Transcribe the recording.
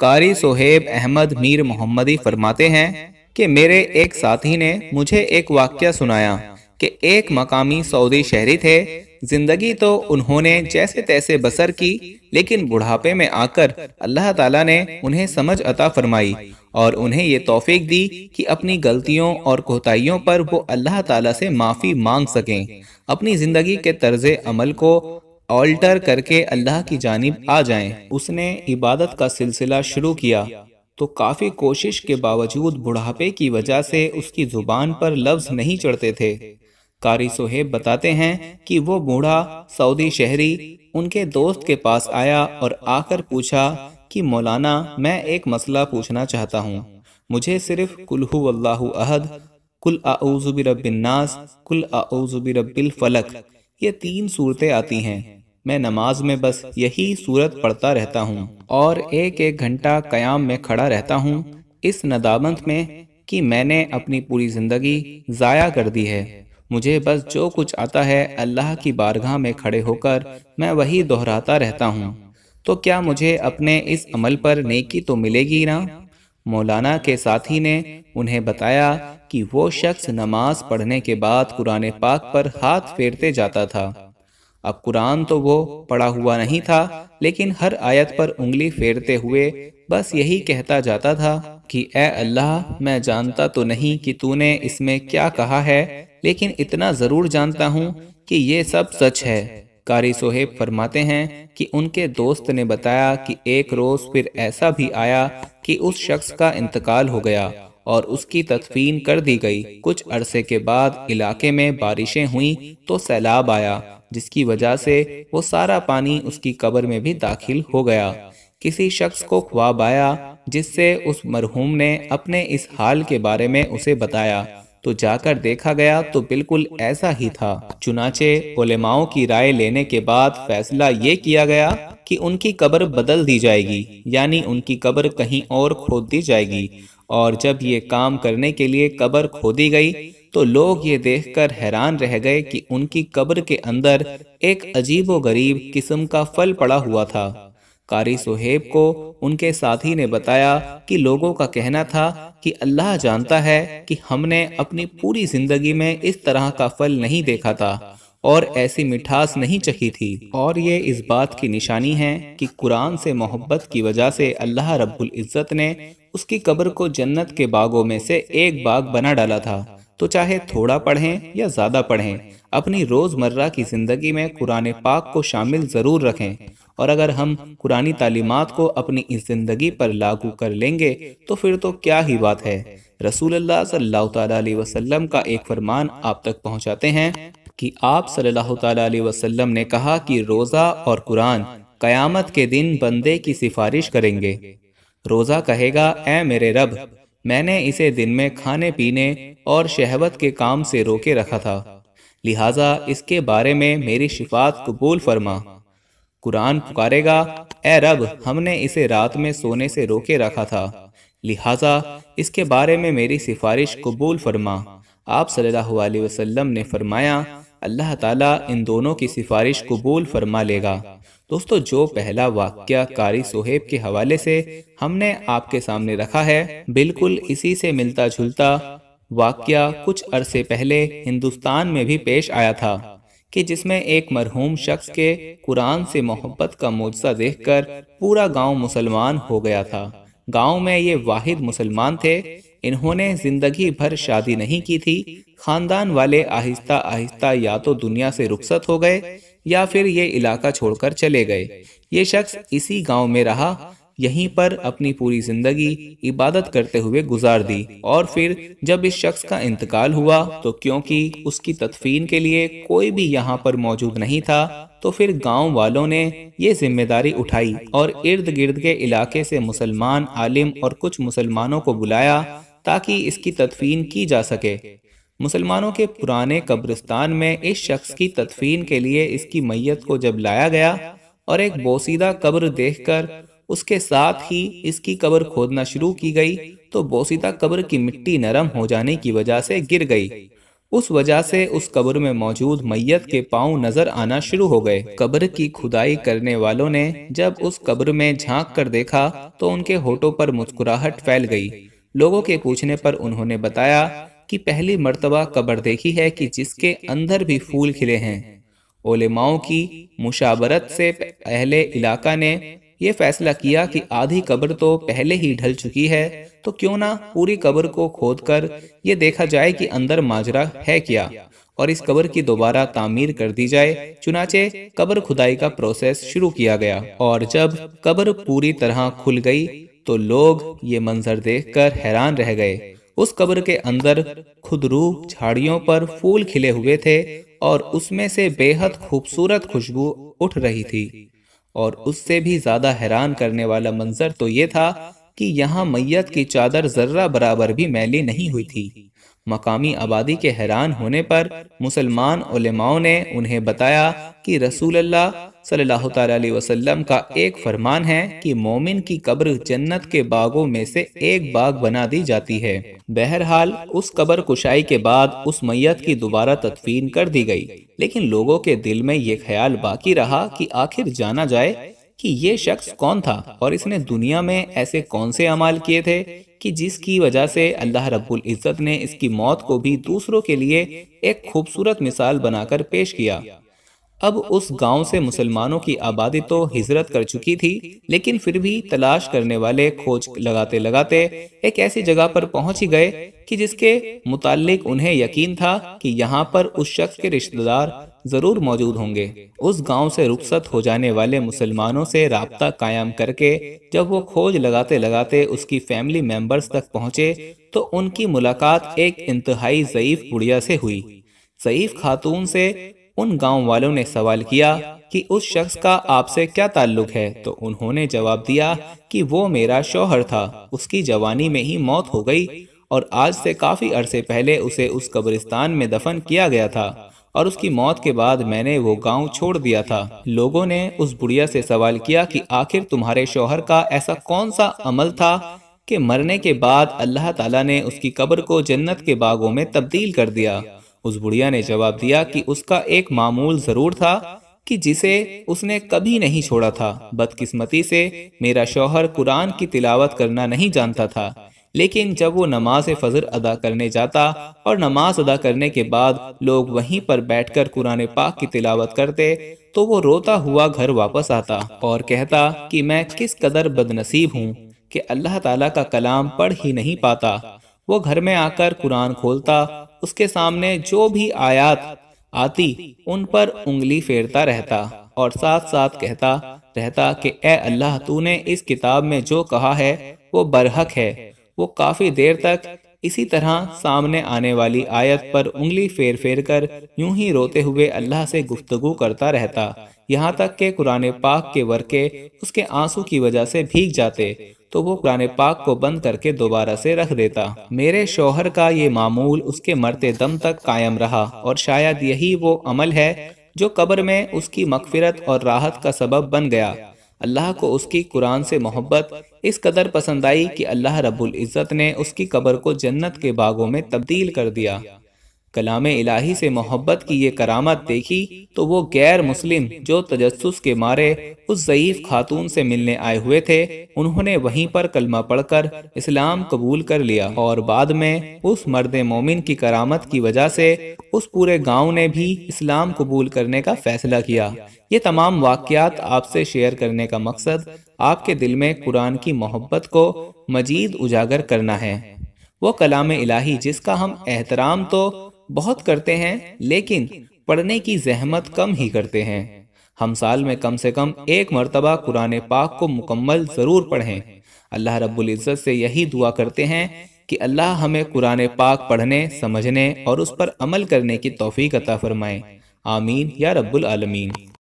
कारी सोहेब अहमद मीर मोहम्मदी फरमाते हैं कि मेरे एक साथी ने मुझे एक वाक्य सुनाया कि एक मकामी सऊदी शहरी थे जिंदगी तो उन्होंने जैसे तैसे बसर की लेकिन बुढ़ापे में आकर अल्लाह ताला ने उन्हें समझ अता फरमाई और उन्हें ये तोफीक दी कि अपनी गलतियों और कोताहियों पर वो अल्लाह ताला से माफ़ी मांग सकें अपनी ज़िंदगी के तर्ज अमल को ऑल्टर करके अल्लाह की जानब आ जाएं। उसने इबादत का सिलसिला शुरू किया तो काफ़ी कोशिश के बावजूद बुढ़ापे की वजह से उसकी ज़ुबान पर लफ्ज़ नहीं चढ़ते थे कारी सोहेब बताते हैं कि वो बूढ़ा सऊदी शहरी उनके दोस्त के पास आया और आकर पूछा कि मौलाना मैं एक मसला पूछना चाहता हूँ मुझे सिर्फ कुल्हू अल्लाह अहद कुल आउज़ुबिरबिन्नास कुल आउज़ुबिरबिल फ़लक ये तीन सूरतें आती हैं मैं नमाज में बस यही सूरत पढ़ता रहता हूँ और एक एक घंटा कयाम में खड़ा रहता हूँ इस नदामत में कि मैंने अपनी पूरी ज़िंदगी ज़ाया कर दी है मुझे बस जो कुछ आता है अल्लाह की बारगाह में खड़े होकर मैं वही दोहराता रहता हूँ तो क्या मुझे अपने इस अमल पर नेकी तो मिलेगी ना मौलाना के साथी ने उन्हें बताया कि वो शख्स नमाज पढ़ने के बाद कुरान पाक पर हाथ फेरते जाता था अब कुरान तो वो पढ़ा हुआ नहीं था लेकिन हर आयत पर उंगली फेरते हुए बस यही कहता जाता था कि ए अल्लाह मैं जानता तो नहीं कि तूने इसमें क्या कहा है लेकिन इतना ज़रूर जानता हूँ कि ये सब सच है कारी सोहेब फरमाते हैं कि उनके दोस्त ने बताया कि एक रोज़ फिर ऐसा भी आया कि उस शख्स का इंतकाल हो गया और उसकी तदफीन कर दी गई कुछ अरसे के बाद इलाके में बारिशें हुई तो सैलाब आया जिसकी वजह से वो सारा पानी उसकी कब्र में भी दाखिल हो गया किसी शख्स को ख्वाब आया जिससे उस मरहूम ने अपने इस हाल के बारे में उसे बताया तो जाकर देखा गया तो बिल्कुल ऐसा ही था चुनाचे उलेमाओं की राय लेने के बाद फैसला ये किया गया कि उनकी कब्र बदल दी जाएगी यानी उनकी कब्र कहीं और खोद दी जाएगी और जब ये काम करने के लिए कब्र खोदी गई तो लोग ये देखकर हैरान रह गए कि उनकी कब्र के अंदर एक अजीबो गरीब किस्म का फल पड़ा हुआ था कारी सोहेब को उनके साथी ने बताया कि लोगों का कहना था कि अल्लाह जानता है कि हमने अपनी पूरी जिंदगी में इस तरह का फल नहीं देखा था और ऐसी मिठास नहीं चखी थी और ये इस बात की निशानी है कि कुरान से मोहब्बत की वजह से अल्लाह रब्बुल इज़्ज़त ने उसकी कब्र को जन्नत के बागों में से एक बाग बना डाला था तो चाहे थोड़ा पढ़ें या ज़्यादा पढ़ें अपनी रोज़मर्रा की ज़िंदगी में कुरान पाक को शामिल ज़रूर रखें और अगर हम कुरानी तालीमात को अपनी इस ज़िंदगी पर लागू कर लेंगे तो फिर तो क्या ही बात है रसूल सल्लल्लाहु अलैहि वसल्लम का एक फरमान आप तक पहुंचाते हैं कि आप सल्लल्लाहु अलैहि वसल्लम ने कहा कि रोज़ा और कुरान कयामत के दिन बंदे की सिफारिश करेंगे रोज़ा कहेगा ए मेरे रब मैंने इसे दिन में खाने पीने और शहवत के काम से रोके रखा था लिहाजा इसके बारे में मेरी शिफात कबूल फरमा कुरान पुकारेगा ए रब हमने इसे रात में सोने से रोके रखा था लिहाजा इसके बारे में मेरी सिफारिश कबूल फरमा आप सल्लल्लाहु अलैहि वसल्लम ने फरमाया अल्लाह ताला इन दोनों की सिफारिश कबूल फरमा लेगा दोस्तों जो पहला वाक्य कारी सोहेब के हवाले से हमने आपके सामने रखा है बिल्कुल इसी से मिलता जुलता वाक्य कुछ अरसे पहले हिंदुस्तान में भी पेश आया था कि जिसमें एक मरहूम शख्स के कुरान से मोहब्बत का मुआवजा देखकर पूरा गांव मुसलमान हो गया था गांव में ये वाहिद मुसलमान थे इन्होंने जिंदगी भर शादी नहीं की थी खानदान वाले आहिस्ता आहिस्ता या तो दुनिया से रुखसत हो गए या फिर ये इलाका छोड़कर चले गए ये शख्स इसी गांव में रहा यहीं पर अपनी पूरी जिंदगी इबादत करते हुए गुजार दी और फिर जब इस शख्स का इंतकाल हुआ तो क्योंकि उसकी तदफीन के लिए कोई भी यहाँ पर मौजूद नहीं था तो फिर गांव वालों ने ये जिम्मेदारी उठाई और इर्द गिर्द के इलाके से मुसलमान आलिम और कुछ मुसलमानों को बुलाया ताकि इसकी तदफीन की जा सके मुसलमानों के पुराने कब्रिस्तान में इस शख्स की तदफीन के लिए इसकी मैयत को जब लाया गया और एक बोसीदा कब्र देखकर उसके साथ ही इसकी कब्र खोदना शुरू की गई तो बोसीदा कब्र की मिट्टी नरम हो जाने की वजह से गिर गई उस वजह से उस कब्र में मौजूद मैयत के पांव नजर आना शुरू हो गए कब्र की खुदाई करने वालों ने जब उस कब्र में झांक कर देखा तो उनके होठों पर मुस्कुराहट फैल गई लोगों के पूछने पर उन्होंने बताया कि पहली मर्तबा कबर देखी है कि जिसके अंदर भी फूल खिले हैं ओलेमाओं की मुशावरत से पहले इलाका ने यह फैसला किया कि आधी कब्र तो पहले ही ढल चुकी है तो क्यों ना पूरी कब्र को खोद कर ये देखा जाए कि अंदर माजरा है क्या और इस कब्र की दोबारा तामीर कर दी जाए चुनाचे कब्र खुदाई का प्रोसेस शुरू किया गया और जब कब्र पूरी तरह खुल गई तो लोग ये मंजर देखकर हैरान रह गए उस कब्र के अंदर खुदरूप झाड़ियों पर फूल खिले हुए थे और उसमें से बेहद खूबसूरत खुशबू उठ रही थी और उससे भी ज्यादा हैरान करने वाला मंजर तो ये था कि यहाँ मैयत की चादर जर्रा बराबर भी मैली नहीं हुई थी मकामी आबादी के हैरान होने पर मुसलमान उलेमाओं ने उन्हें बताया कि रसूल अल्लाह सल्लल्लाहु अलैहि वसल्लम का एक फरमान है कि मोमिन की कब्र जन्नत के बागों में से एक बाग बना दी जाती है बहरहाल उस कब्र कुशाई के बाद उस मैयत की दोबारा तदफीन कर दी गई लेकिन लोगों के दिल में ये ख्याल बाकी रहा कि आखिर जाना जाए कि ये शख्स कौन था और इसने दुनिया में ऐसे कौन से अमाल किए थे कि जिसकी वजह से अल्लाह रब्बुल इज़्ज़त ने इसकी मौत को भी दूसरों के लिए एक खूबसूरत मिसाल बनाकर पेश किया अब उस गांव से मुसलमानों की आबादी तो हिजरत कर चुकी थी लेकिन फिर भी तलाश करने वाले खोज लगाते लगाते एक ऐसी जगह पर पहुंच ही गए कि जिसके मुतालिक उन्हें यकीन था कि यहाँ पर उस शख्स के रिश्तेदार जरूर मौजूद होंगे उस गांव से रुखसत हो जाने वाले मुसलमानों से रबता कायम करके जब वो खोज लगाते लगाते उसकी फैमिली मेम्बर्स तक पहुँचे तो उनकी मुलाकात एक इंतहाई ज़यीफ बुढ़िया से हुई सईफ खातून से उन गांव वालों ने सवाल किया कि उस शख्स का आपसे क्या ताल्लुक है तो उन्होंने जवाब दिया कि वो मेरा शोहर था उसकी जवानी में ही मौत हो गई और आज से काफी अरसे पहले उसे उस कब्रिस्तान में दफन किया गया था और उसकी मौत के बाद मैंने वो गांव छोड़ दिया था लोगों ने उस बुढ़िया से सवाल किया कि आखिर तुम्हारे शोहर का ऐसा कौन सा अमल था कि मरने के बाद अल्लाह ताला ने उसकी कब्र को जन्नत के बागों में तब्दील कर दिया उस बुढ़िया ने जवाब दिया कि उसका एक मामूल जरूर था कि जिसे उसने कभी नहीं छोड़ा था बदकिस्मती से मेरा शौहर कुरान की तिलावत करना नहीं जानता था लेकिन जब वो नमाज फजर अदा करने जाता और नमाज अदा करने के बाद लोग वहीं पर बैठकर कुरान पाक की तिलावत करते तो वो रोता हुआ घर वापस आता और कहता कि मैं किस कदर बदनसीब हूँ कि अल्लाह ताला का कलाम पढ़ ही नहीं पाता वो घर में आकर कुरान खोलता उसके सामने जो भी आयात आती उन पर उंगली फेरता रहता और साथ साथ कहता रहता कि ए अल्लाह तूने इस किताब में जो कहा है वो बरहक है वो काफ़ी देर तक इसी तरह सामने आने वाली आयत पर उंगली फेर फेर कर यूं ही रोते हुए अल्लाह से गुफ्तगु करता रहता यहाँ तक के कुरान पाक के वर्के उसके आंसू की वजह से भीग जाते तो वो कुरान पाक को बंद करके दोबारा से रख देता मेरे शोहर का ये मामूल उसके मरते दम तक कायम रहा और शायद यही वो अमल है जो कब्र में उसकी मकफिरत और राहत का सबब बन गया अल्लाह को उसकी कुरान से मोहब्बत इस कदर पसंद आई कि अल्लाह रब्बुल इज़्ज़त ने उसकी कब्र को जन्नत के बागों में तब्दील कर दिया कलाम इलाही से मोहब्बत की ये करामत देखी तो वो गैर मुस्लिम जो तजस के मारे उस ज़यीफ़ खातून से मिलने आए हुए थे उन्होंने वहीं पर कलमा पढ़कर इस्लाम कबूल कर लिया और बाद में उस मर्द मोमिन की करामत की वजह से उस पूरे गांव ने भी इस्लाम कबूल करने का फैसला किया ये तमाम वाक़ात आपसे शेयर करने का मकसद आपके दिल में कुरान की मोहब्बत को मजीद उजागर करना है वो कलाम इलाही जिसका हम एहतराम तो बहुत करते हैं लेकिन पढ़ने की जहमत कम ही करते हैं हम साल में कम से कम एक मरतबा कुरान पाक को मुकम्मल ज़रूर पढ़ें अल्लाह रब्बुल इज़्ज़त से यही दुआ करते हैं कि अल्लाह हमें कुरान पाक पढ़ने समझने और उस पर अमल करने की तोफ़ी अता फरमाएं आमीन या रब्बुल आलमीन